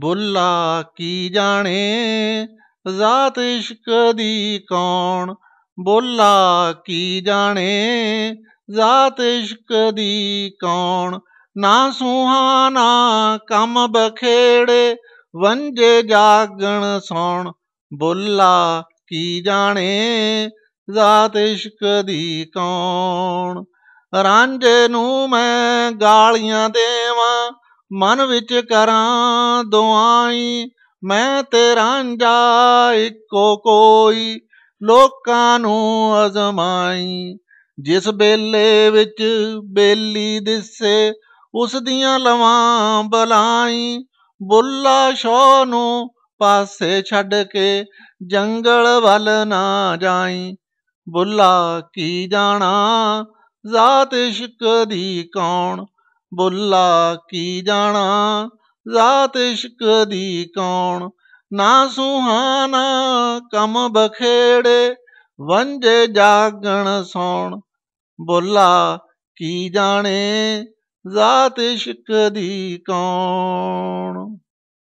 ਬੁੱਲਾ ਕੀ ਜਾਣੇ ਜ਼ਾਤ ਇਸ਼ਕ ਦੀ ਕੌਣ ਬੁੱਲਾ ਕੀ ਜਾਣੇ ਜ਼ਾਤ ਇਸ਼ਕ ਦੀ ਕੌਣ ਨਾ ਸੁਹਾਣਾ ਕਮ ਬਖੇੜੇ ਵੰਜੇ ਜਾਗਣ ਸੌਣ ਬੁੱਲਾ ਕੀ ਜਾਣੇ ਜ਼ਾਤ ਇਸ਼ਕ ਦੀ ਕੌਣ ਰਾਂਝੇ ਨੂੰ ਮੈਂ ਗਾਲੀਆਂ ਦੇਵਾਂ ਮਨ ਵਿੱਚ ਕਰਾਂ ਦੁਆਈ ਮੈਂ ਤੇ ਰਾਂਝਾ ਇੱਕੋ ਕੋਈ ਲੋਕਾਂ ਨੂੰ ਅਜ਼ਮਾਈ ਜਿਸ ਬੇਲੇ ਵਿੱਚ ਬੇਲੀ ਦਿਸੇ ਉਸ ਦੀਆਂ ਲਵਾਂ ਬਲਾਈ ਬੁੱਲਾ ਸ਼ੋ ਨੂੰ ਪਾਸੇ ਛੱਡ ਕੇ ਜੰਗਲ ਵੱਲ ਨਾ ਜਾਈ ਬੁੱਲਾ ਕੀ ਜਾਣਾ ਜ਼ਾਤ ਇਸ਼ਕ ਦੀ ਕੌਣ ਬੁੱਲਾ ਕੀ ਜਾਣਾ ਜ਼ਾਤ ਇਸ਼ਕ ਦੀ ਕੌਣ ਨਾ ਸੁਹਾਨਾ ਕਮ ਬਖੇੜੇ ਵੰਜੇ ਜਾਗਣ ਸੌਣ ਬੁੱਲਾ ਕੀ ਜਾਣੇ ਜ਼ਾਤ ਇਸ਼ਕ ਦੀ ਕੌਣ